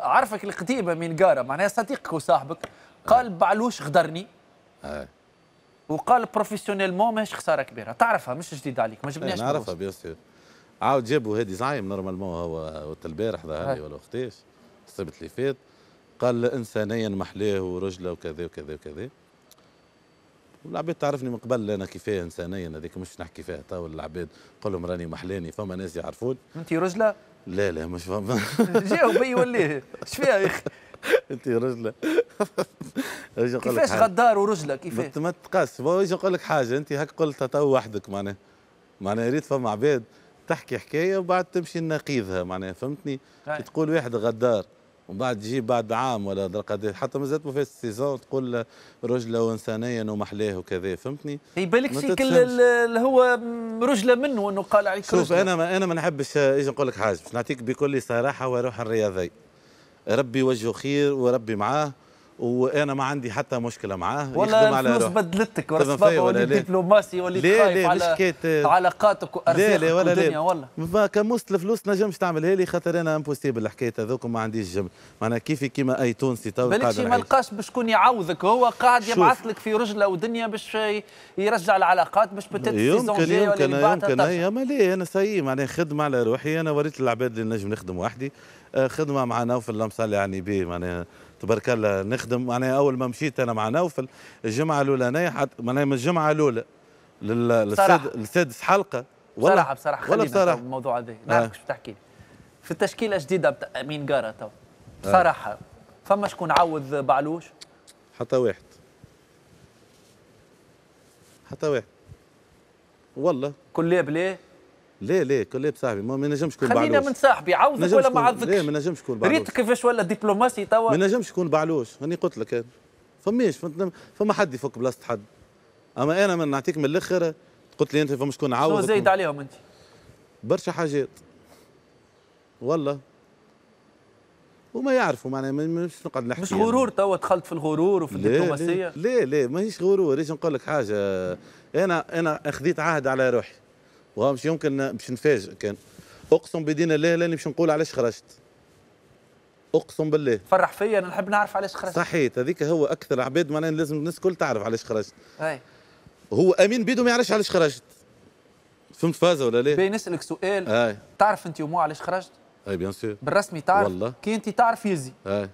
عرفك القديمه من قاره معناها صديقك وصاحبك قال بعلوش غدرني أي. وقال بروفيسيونيلمون ماهيش خساره كبيره تعرفها مش جديده عليك ما جبناش نعرفها بيان عاود جابوا هادي زعيم نورمالمون هو وقت البارح ظهر لي ولا وقتاش السبت اللي فات قال انسانيا محلاه ورجله وكذا وكذا وكذا والعباد تعرفني من قبل انا كيفاه انسانيا هذيك مش نحكي فيها تو العباد قول لهم راني محلاني فما ناس يعرفوني انت رجله؟ لا لا مش فما جاوب اي ولا اش فيها يا اخي؟ انت رجله كيفاش غدار ورجله كيفاش؟ ما تقاس ويجي نقول لك حاجه انت هك قلتها تو وحدك معناها معناها ريت فما عباد تحكي حكايه وبعد تمشي نقيضها معناها فهمتني؟ تقول واحد غدار ومن بعد تجي بعد عام ولا قداش إيه. حتى مازالت في السيزون تقول رجله وانسانيا ومحلاه وكذا فهمتني يبالك كل اللي هو رجله منه انه قال عليك شوف رجلة. انا ما انا ما نحبش ايش نقول لك حاجه باش نعطيك بكل صراحه وروح الرياضي ربي وجهه خير وربي معاه وانا ما عندي حتى مشكله معاه ولا الفلوس بدلتك ولا ولا الدبلوماسي ولا لا على كيت... علاقاتك وارزاقك لا لا ولا لا ما كان وسط الفلوس نجمش تعملها لي خاطر انا امبوسيبل الحكايه هذوك ما عنديش جم معناها كيفي كيما اي تونسي تو بالك ما لقاش باش شكون يعوضك هو قاعد يبعث لك في رجله ودنيا باش يرجع العلاقات باش بتات يمكن يمكن يمكن اي أيوة، ما لا انا سي معناها خدمه على روحي انا وريت العباد اللي نجم نخدم وحدي آه، خدمه مع نوفل اللمسه اللي يعني به معناها تبارك الله نخدم معناها اول ما مشيت انا مع نوفل الجمعه الاولانيه حتى معناها من الجمعه الاولى للسادس حلقه ولا بصراحه بصراحه خلينا بصراحه الموضوع هذا نعرف آه. شو تحكي في التشكيله الجديده بتاع امين جاره تو آه. بصراحه فما شكون عوض بعلوش حتى واحد حتى واحد والله كلية بليه ليه ليه كل صاحبي بصاحبي ما نجمش نكون بعلوش خلينا من صاحبي عاوزك ولا ما عاوزكش ليه ما نجمش نكون بعلوش ريت كيفاش ولا دبلوماسي توا ما نجمش نكون بعلوش هاني قلت لك انا يعني. فماش فما حد يفك بلاصه حد اما انا من نعطيك من الاخر قلت لي انت فما شكون عاوز شنو زايد عليهم انت برشا حاجات والله وما يعرفوا معناها مش نقعد نحكي مش يعني. غرور يعني. توا دخلت في الغرور وفي الدبلوماسيه لا ليه, ليه ماهيش غرور ايش نقول لك حاجه انا انا خذيت عهد على روحي وها مش يمكن باش نفاجئ كان اقسم بدين الله لاني باش نقول علاش خرجت اقسم بالله فرح فيا انا نحب نعرف علاش خرجت صحيت هذيك هو اكثر عباد معناها لازم الناس الكل تعرف علاش خرجت أي. هو امين بيدو ما يعرفش علاش خرجت فهمت فازه ولا لا؟ باهي نسالك سؤال أي. تعرف انت ومو علاش خرجت؟ اي بيان سور بالرسمي تعرف والله كي انت تعرف يزي أي.